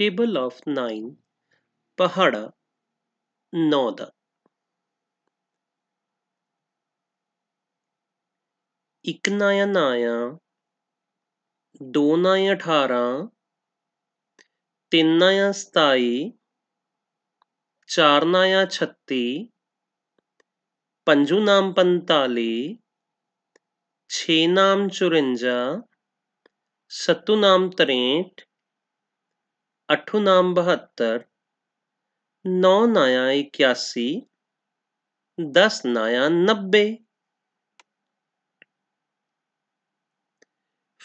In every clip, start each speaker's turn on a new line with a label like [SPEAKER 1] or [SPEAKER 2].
[SPEAKER 1] Table of 9 ਪਹਾੜਾ 9 ਦਾ ਇੱਕ ਨਾਇਆ ਨਾਇਆ ਦੋ ਨਾਇਆ 18 ਤਿੰਨ ਨਾਇਆ 27 ਚਾਰ ਨਾਇਆ 36 ਪੰਜੂ ਨਾਮ 45 6 ਨਾਮ 54 ਸੱਤੂ ਨਾਮ 63 अठू नाम बहत्तर नौ नाया इक्यासी दस नाया नब्बे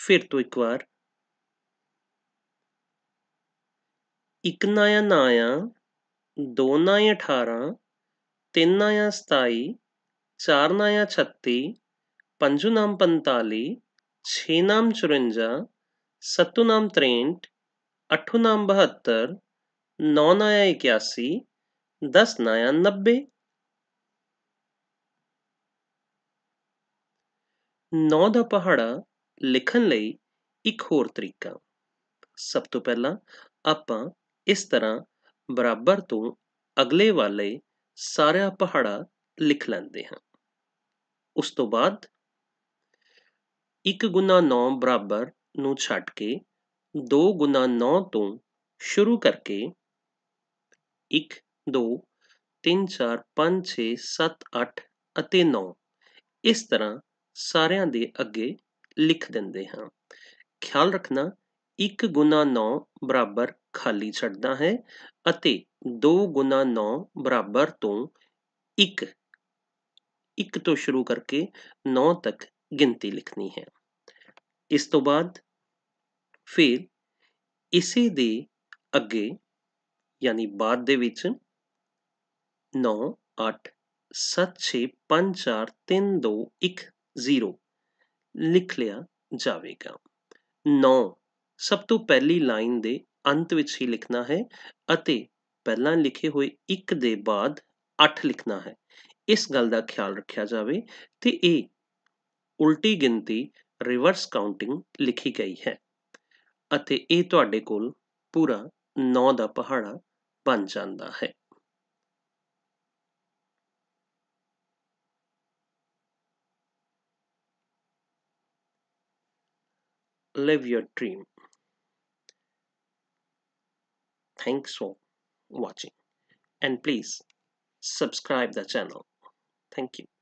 [SPEAKER 1] फिर तो एक बार एक नाया नाया दो नाया अठारह तीन नाया सताई चार नाया छत्ती पंजू नाम पंताली छे नाम चुरुंजा सत्तू नाम त्रेंट ਅੱਠੋ ਨਾਮ 72 ਨੌ ਨਾਇਆ 81 10 ਨਾਇਆ 90 ਨੌ ਦਾ ਪਹਾੜਾ ਲਿਖਣ ਲਈ ਇੱਕ ਹੋਰ ਤਰੀਕਾ ਸਭ ਤੋਂ ਪਹਿਲਾਂ ਆਪਾਂ ਇਸ ਤਰ੍ਹਾਂ ਬਰਾਬਰ ਤੋਂ ਅਗਲੇ ਵਾਲੇ ਸਾਰੇ ਪਹਾੜਾ ਲਿਖ ਲੈਂਦੇ ਹਾਂ ਉਸ ਤੋਂ ਬਾਅਦ 1 9 ਬਰਾਬਰ ਨੂੰ ਛੱਡ ਕੇ 2 ਗੁਣਾ 9 ਤੋਂ ਸ਼ੁਰੂ ਕਰਕੇ 1 2 3 4 5 6 7 8 ਅਤੇ 9 ਇਸ ਤਰ੍ਹਾਂ ਸਾਰਿਆਂ ਦੇ ਅੱਗੇ ਲਿਖ ਦਿੰਦੇ ਹਾਂ ਖਿਆਲ ਰੱਖਣਾ 1 ਗੁਣਾ 9 ਬਰਾਬਰ ਖਾਲੀ ਛੱਡਦਾ ਹੈ ਅਤੇ 2 ਗੁਣਾ 9 ਬਰਾਬਰ ਤੋਂ 1 1 ਤੋਂ ਸ਼ੁਰੂ ਕਰਕੇ 9 ਤੱਕ ਗਿਣਤੀ ਲਿਖਣੀ ਹੈ ਇਸ ਤੋਂ ਬਾਅਦ ਫਿਰ ਇਸੇ ਦੇ ਅੱਗੇ ਯਾਨੀ ਬਾਅਦ ਦੇ ਵਿੱਚ 9 8 7 6 5 4 3 2 1 0 ਲਿਖ ਲਿਆ ਜਾਵੇਗਾ 9 ਸਭ ਤੋਂ ਪਹਿਲੀ ਲਾਈਨ ਦੇ ਅੰਤ ਵਿੱਚ ਹੀ ਲਿਖਣਾ ਹੈ ਅਤੇ ਪਹਿਲਾਂ ਲਿਖੇ ਹੋਏ 1 ਦੇ ਬਾਅਦ 8 ਲਿਖਣਾ ਹੈ ਇਸ ਗੱਲ ਦਾ ਖਿਆਲ ਰੱਖਿਆ ਜਾਵੇ ਤੇ ਇਹ ਉਲਟੀ ਗਿਣਤੀ ਰਿਵਰਸ ਕਾਊਂਟਿੰਗ ਲਿਖੀ ਗਈ ਹੈ ਅਤੇ ਇਹ ਤੁਹਾਡੇ ਕੋਲ ਪੂਰਾ ਨੌ ਦਾ ਪਹਾੜਾ ਬਣ ਜਾਂਦਾ ਹੈ live your dream. Thanks for watching and please subscribe the channel. Thank you.